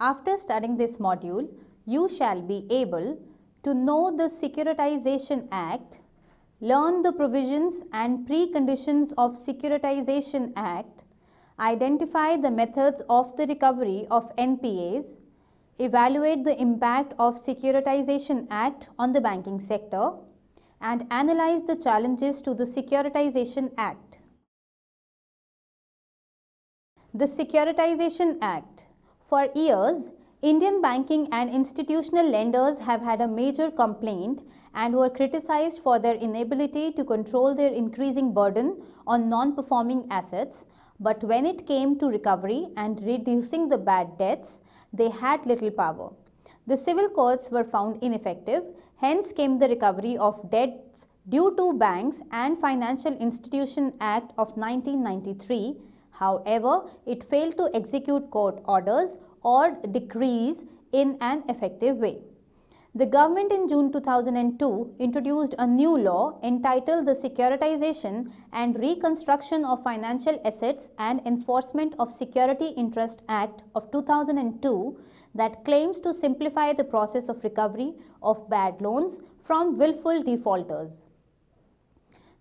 After studying this module, you shall be able to know the Securitization Act, learn the provisions and preconditions of Securitization Act, identify the methods of the recovery of NPAs, evaluate the impact of Securitization Act on the banking sector, and analyze the challenges to the Securitization Act. The Securitization Act for years, Indian banking and institutional lenders have had a major complaint and were criticized for their inability to control their increasing burden on non-performing assets. But when it came to recovery and reducing the bad debts, they had little power. The civil courts were found ineffective, hence came the recovery of debts due to banks and Financial Institution Act of 1993 However, it failed to execute court orders or decrees in an effective way. The government in June 2002 introduced a new law entitled the Securitization and Reconstruction of Financial Assets and Enforcement of Security Interest Act of 2002 that claims to simplify the process of recovery of bad loans from willful defaulters.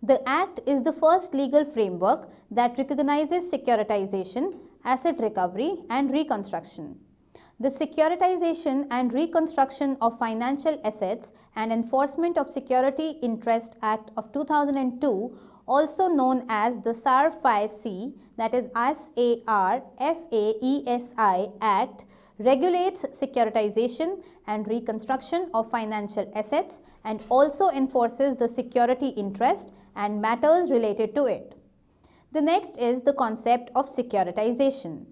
The Act is the first legal framework that recognizes securitization, asset recovery and reconstruction. The securitization and reconstruction of financial assets and enforcement of Security Interest Act of 2002 also known as the SARFAESI that is SARFAESI Act regulates securitization and reconstruction of financial assets and also enforces the security interest and matters related to it. The next is the concept of securitization.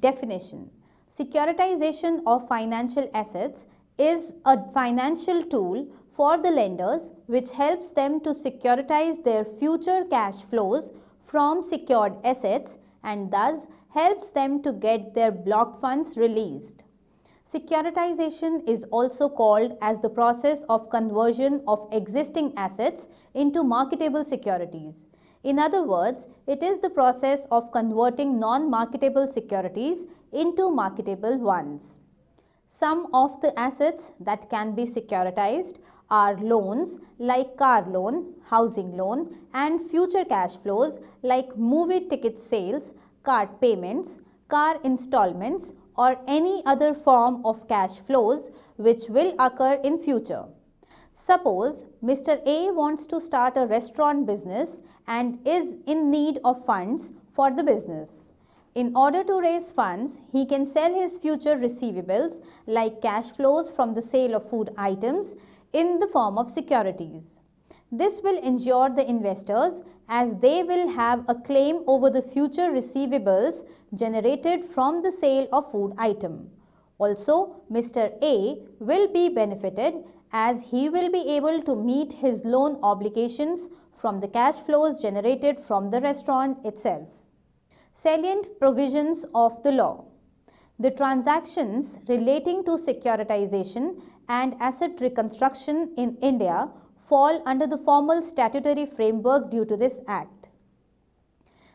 Definition Securitization of financial assets is a financial tool for the lenders which helps them to securitize their future cash flows from secured assets and thus helps them to get their blocked funds released. Securitization is also called as the process of conversion of existing assets into marketable securities. In other words, it is the process of converting non-marketable securities into marketable ones. Some of the assets that can be securitized are loans like car loan, housing loan and future cash flows like movie ticket sales card payments, car installments or any other form of cash flows which will occur in future. Suppose Mr. A wants to start a restaurant business and is in need of funds for the business. In order to raise funds, he can sell his future receivables like cash flows from the sale of food items in the form of securities. This will ensure the investors as they will have a claim over the future receivables generated from the sale of food item. Also, Mr. A will be benefited as he will be able to meet his loan obligations from the cash flows generated from the restaurant itself. Salient provisions of the law. The transactions relating to securitization and asset reconstruction in India fall under the formal statutory framework due to this Act.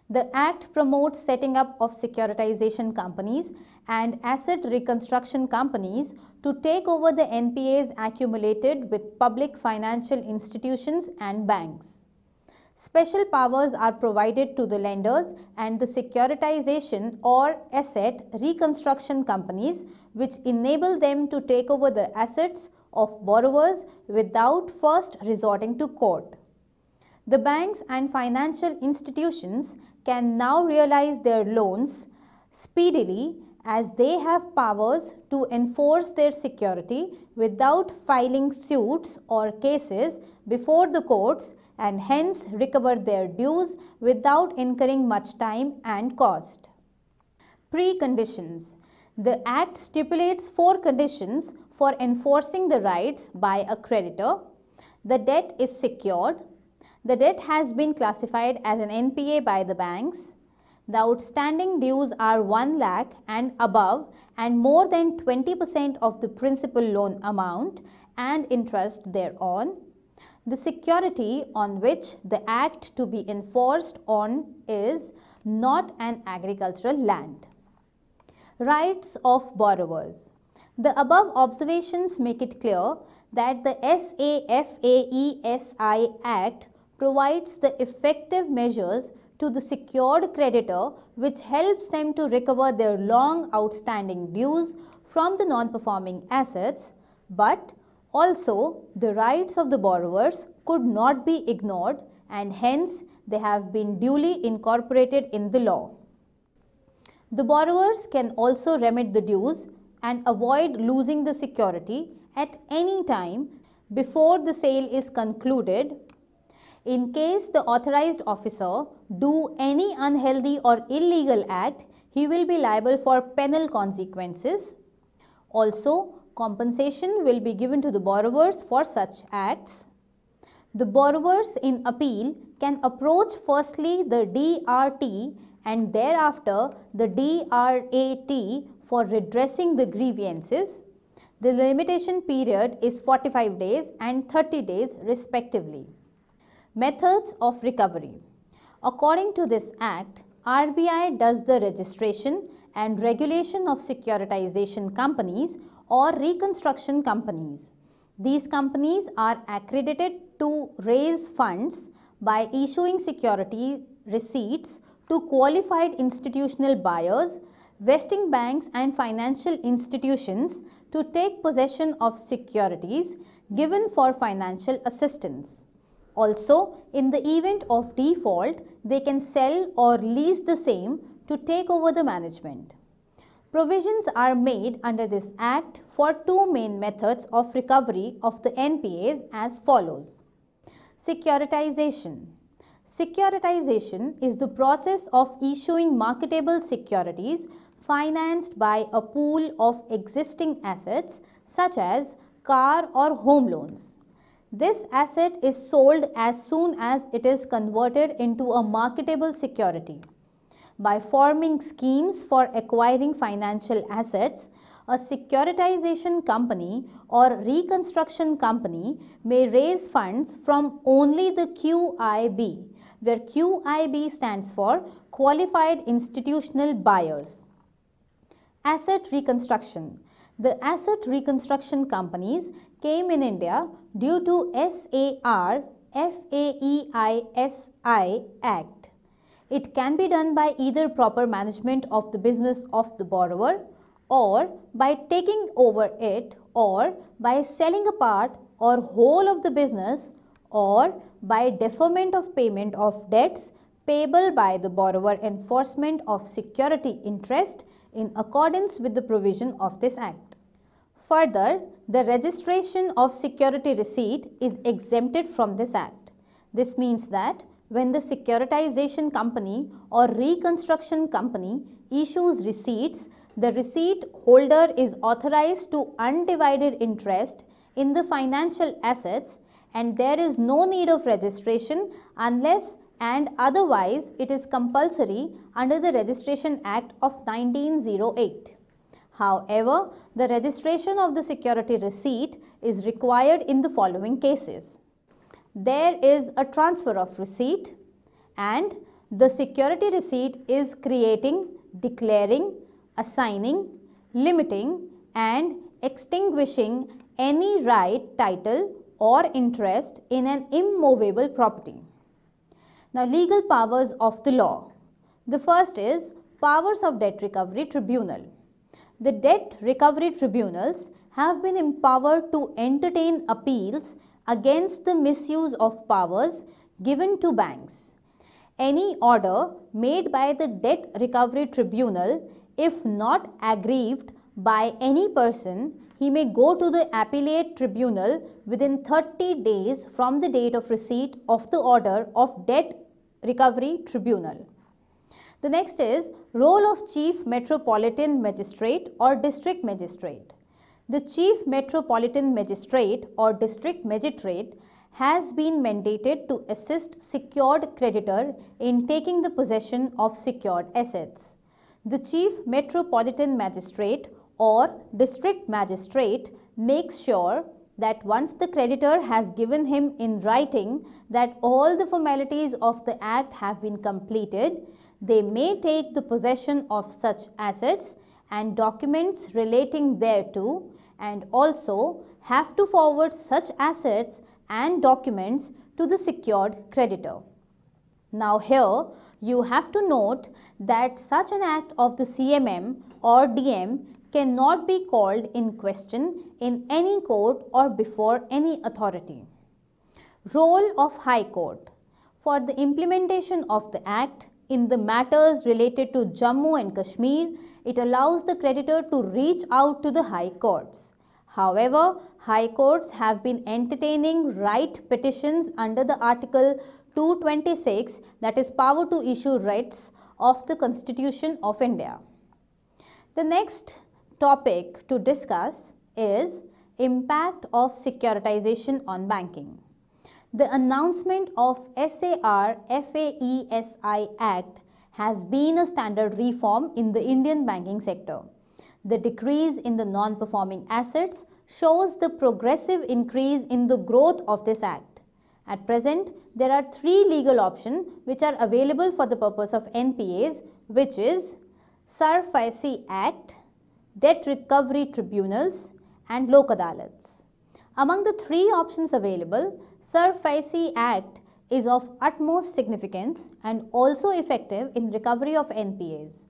The Act promotes setting up of securitization companies and asset reconstruction companies to take over the NPAs accumulated with public financial institutions and banks. Special powers are provided to the lenders and the securitization or asset reconstruction companies which enable them to take over the assets of borrowers without first resorting to court. The banks and financial institutions can now realize their loans speedily as they have powers to enforce their security without filing suits or cases before the courts and hence recover their dues without incurring much time and cost. Preconditions The Act stipulates four conditions for enforcing the rights by a creditor. The debt is secured. The debt has been classified as an NPA by the banks. The outstanding dues are 1 lakh and above and more than 20% of the principal loan amount and interest thereon. The security on which the act to be enforced on is not an agricultural land. Rights of borrowers. The above observations make it clear that the SAFAESI Act provides the effective measures to the secured creditor which helps them to recover their long outstanding dues from the non-performing assets but also the rights of the borrowers could not be ignored and hence they have been duly incorporated in the law. The borrowers can also remit the dues and avoid losing the security at any time before the sale is concluded in case the authorized officer do any unhealthy or illegal act, he will be liable for penal consequences. Also, compensation will be given to the borrowers for such acts. The borrowers in appeal can approach firstly the DRT and thereafter the DRAT for redressing the grievances, the limitation period is 45 days and 30 days respectively. Methods of recovery. According to this act, RBI does the registration and regulation of securitization companies or reconstruction companies. These companies are accredited to raise funds by issuing security receipts to qualified institutional buyers vesting banks and financial institutions to take possession of securities given for financial assistance. Also, in the event of default, they can sell or lease the same to take over the management. Provisions are made under this Act for two main methods of recovery of the NPAs as follows. Securitization. Securitization is the process of issuing marketable securities financed by a pool of existing assets such as car or home loans. This asset is sold as soon as it is converted into a marketable security. By forming schemes for acquiring financial assets, a securitization company or reconstruction company may raise funds from only the QIB, where QIB stands for Qualified Institutional Buyers. Asset reconstruction. The asset reconstruction companies came in India due to SAR FAEISI Act. It can be done by either proper management of the business of the borrower or by taking over it or by selling a part or whole of the business or by deferment of payment of debts payable by the borrower enforcement of security interest in accordance with the provision of this Act. Further, the registration of security receipt is exempted from this Act. This means that when the securitization company or reconstruction company issues receipts, the receipt holder is authorized to undivided interest in the financial assets and there is no need of registration unless and otherwise it is compulsory under the Registration Act of 1908. However, the registration of the security receipt is required in the following cases. There is a transfer of receipt and the security receipt is creating, declaring, assigning, limiting and extinguishing any right, title or interest in an immovable property. Now legal powers of the law. The first is powers of debt recovery tribunal. The debt recovery tribunals have been empowered to entertain appeals against the misuse of powers given to banks. Any order made by the debt recovery tribunal if not aggrieved by any person he may go to the appellate tribunal within 30 days from the date of receipt of the order of debt recovery tribunal. The next is role of chief metropolitan magistrate or district magistrate. The chief metropolitan magistrate or district magistrate has been mandated to assist secured creditor in taking the possession of secured assets. The chief metropolitan magistrate or district magistrate makes sure that once the creditor has given him in writing that all the formalities of the act have been completed, they may take the possession of such assets and documents relating thereto and also have to forward such assets and documents to the secured creditor. Now here you have to note that such an act of the CMM or DM cannot be called in question in any court or before any authority. Role of High Court For the implementation of the Act in the matters related to Jammu and Kashmir, it allows the creditor to reach out to the High Courts. However, High Courts have been entertaining right petitions under the Article 226 that is power to issue rights of the Constitution of India. The next topic to discuss is impact of securitization on banking. The announcement of SAR FAESI Act has been a standard reform in the Indian banking sector. The decrease in the non-performing assets shows the progressive increase in the growth of this act. At present, there are three legal options which are available for the purpose of NPAs which is SARFAESI Act, debt recovery tribunals, and Lok Adalats. Among the three options available, Sir Act is of utmost significance and also effective in recovery of NPAs.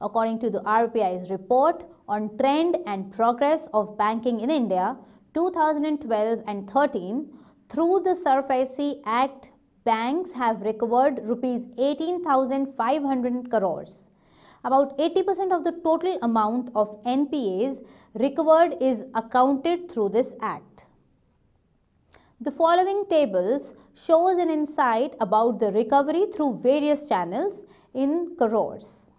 According to the RBI's report on trend and progress of banking in India 2012 and 13, through the Surfacy Act, banks have recovered rupees 18,500 crores about 80% of the total amount of NPAs recovered is accounted through this act. The following tables shows an insight about the recovery through various channels in crores.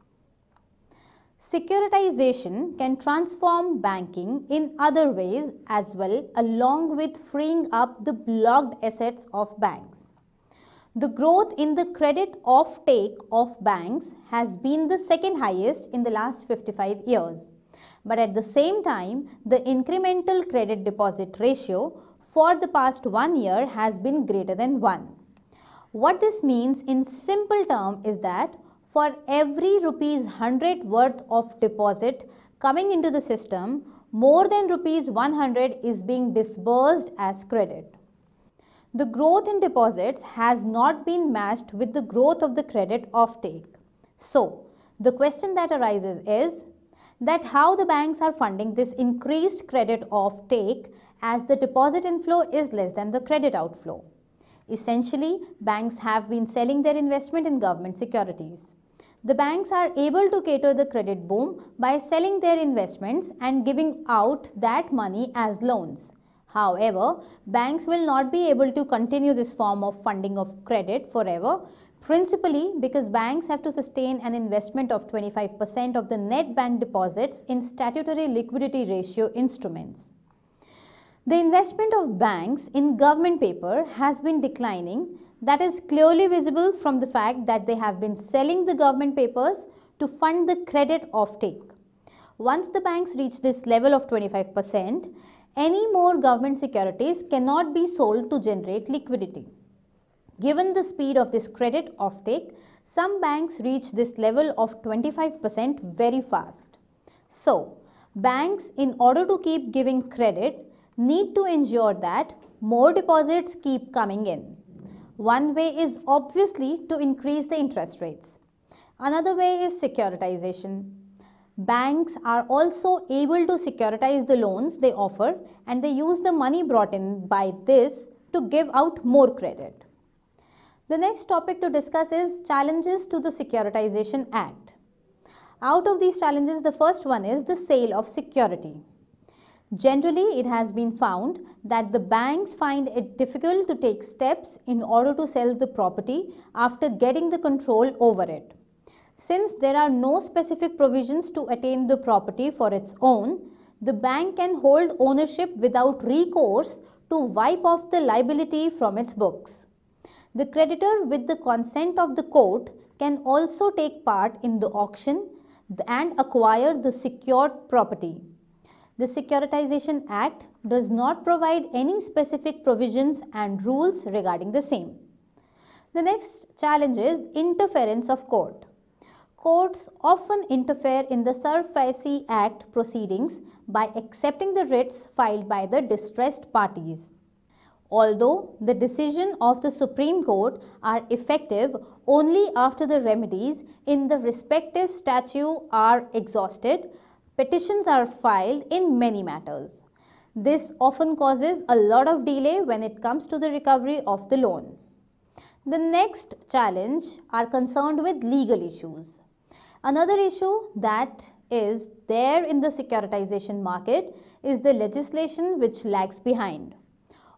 Securitization can transform banking in other ways as well along with freeing up the blocked assets of banks. The growth in the credit offtake of banks has been the second highest in the last 55 years. But at the same time, the incremental credit deposit ratio for the past one year has been greater than 1. What this means in simple term is that for every rupees 100 worth of deposit coming into the system, more than rupees 100 is being disbursed as credit the growth in deposits has not been matched with the growth of the credit offtake. So, the question that arises is that how the banks are funding this increased credit offtake as the deposit inflow is less than the credit outflow. Essentially, banks have been selling their investment in government securities. The banks are able to cater the credit boom by selling their investments and giving out that money as loans. However, banks will not be able to continue this form of funding of credit forever principally because banks have to sustain an investment of 25% of the net bank deposits in statutory liquidity ratio instruments. The investment of banks in government paper has been declining that is clearly visible from the fact that they have been selling the government papers to fund the credit offtake. Once the banks reach this level of 25%, any more government securities cannot be sold to generate liquidity. Given the speed of this credit offtake, some banks reach this level of 25% very fast. So, banks in order to keep giving credit need to ensure that more deposits keep coming in. One way is obviously to increase the interest rates. Another way is securitization. Banks are also able to securitize the loans they offer and they use the money brought in by this to give out more credit. The next topic to discuss is challenges to the Securitization Act. Out of these challenges, the first one is the sale of security. Generally, it has been found that the banks find it difficult to take steps in order to sell the property after getting the control over it. Since there are no specific provisions to attain the property for its own, the bank can hold ownership without recourse to wipe off the liability from its books. The creditor with the consent of the court can also take part in the auction and acquire the secured property. The Securitization Act does not provide any specific provisions and rules regarding the same. The next challenge is interference of court courts often interfere in the Surface Act proceedings by accepting the writs filed by the distressed parties. Although the decision of the Supreme Court are effective only after the remedies in the respective statute are exhausted, petitions are filed in many matters. This often causes a lot of delay when it comes to the recovery of the loan. The next challenge are concerned with legal issues. Another issue that is there in the securitization market is the legislation which lags behind.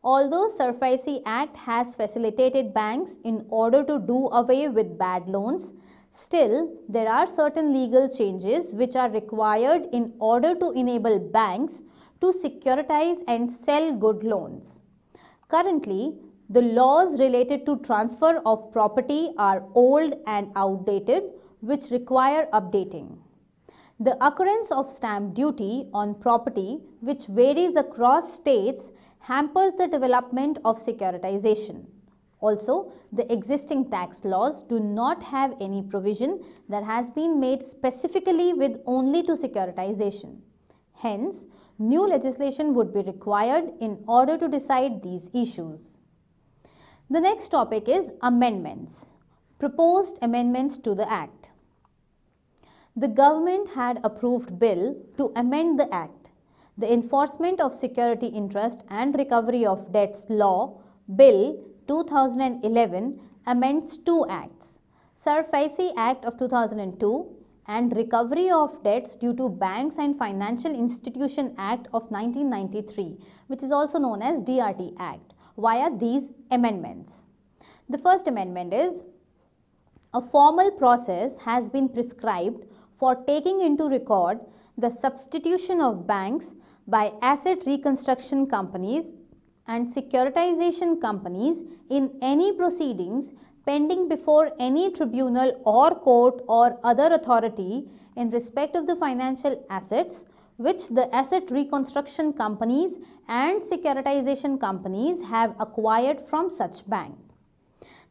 Although SURFICE Act has facilitated banks in order to do away with bad loans, still there are certain legal changes which are required in order to enable banks to securitize and sell good loans. Currently, the laws related to transfer of property are old and outdated which require updating. The occurrence of stamp duty on property which varies across states hampers the development of securitization. Also, the existing tax laws do not have any provision that has been made specifically with only to securitization. Hence, new legislation would be required in order to decide these issues. The next topic is amendments, proposed amendments to the Act the government had approved bill to amend the act. The Enforcement of Security Interest and Recovery of Debts Law Bill 2011 amends two acts, Surface Act of 2002 and Recovery of Debts Due to Banks and Financial Institution Act of 1993 which is also known as DRT Act via these amendments. The first amendment is a formal process has been prescribed for taking into record the substitution of banks by asset reconstruction companies and securitization companies in any proceedings pending before any tribunal or court or other authority in respect of the financial assets which the asset reconstruction companies and securitization companies have acquired from such bank.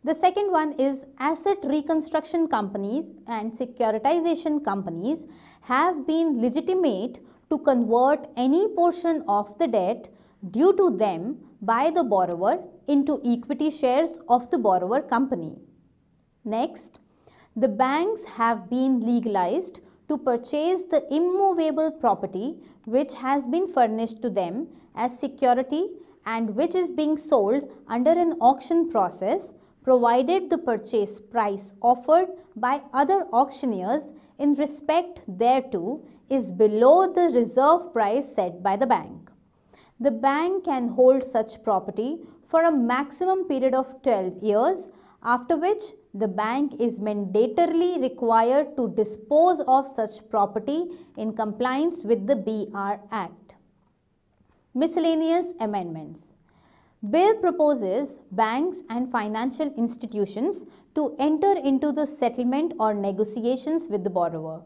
The second one is asset reconstruction companies and securitization companies have been legitimate to convert any portion of the debt due to them by the borrower into equity shares of the borrower company. Next, the banks have been legalized to purchase the immovable property which has been furnished to them as security and which is being sold under an auction process provided the purchase price offered by other auctioneers in respect thereto is below the reserve price set by the bank. The bank can hold such property for a maximum period of 12 years after which the bank is mandatorily required to dispose of such property in compliance with the BR Act. Miscellaneous Amendments Bill proposes banks and financial institutions to enter into the settlement or negotiations with the borrower.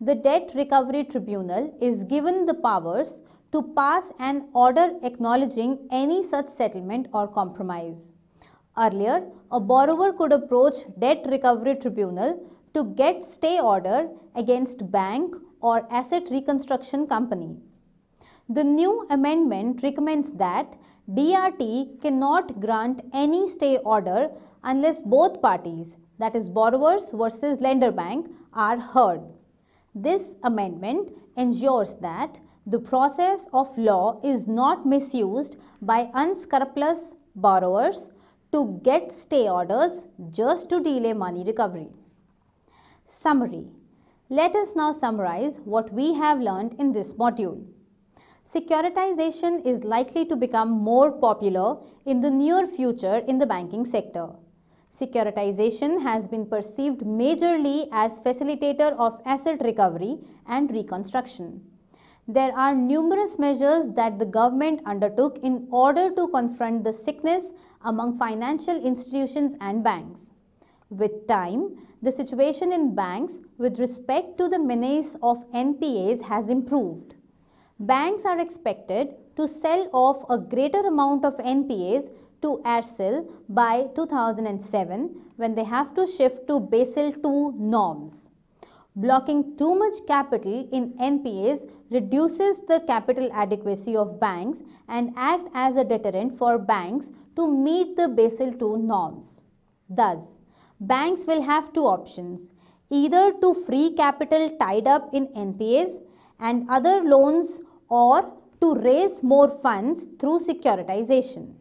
The Debt Recovery Tribunal is given the powers to pass an order acknowledging any such settlement or compromise. Earlier, a borrower could approach Debt Recovery Tribunal to get stay order against bank or asset reconstruction company. The new amendment recommends that DRT cannot grant any stay order unless both parties, that is borrowers versus lender bank, are heard. This amendment ensures that the process of law is not misused by unscrupulous borrowers to get stay orders just to delay money recovery. Summary. Let us now summarize what we have learned in this module securitization is likely to become more popular in the near future in the banking sector. Securitization has been perceived majorly as facilitator of asset recovery and reconstruction. There are numerous measures that the government undertook in order to confront the sickness among financial institutions and banks. With time, the situation in banks with respect to the menace of NPAs has improved banks are expected to sell off a greater amount of NPAs to ARCIL by 2007 when they have to shift to Basel II norms. Blocking too much capital in NPAs reduces the capital adequacy of banks and act as a deterrent for banks to meet the Basel II norms. Thus, banks will have two options, either to free capital tied up in NPAs and other loans or to raise more funds through securitization.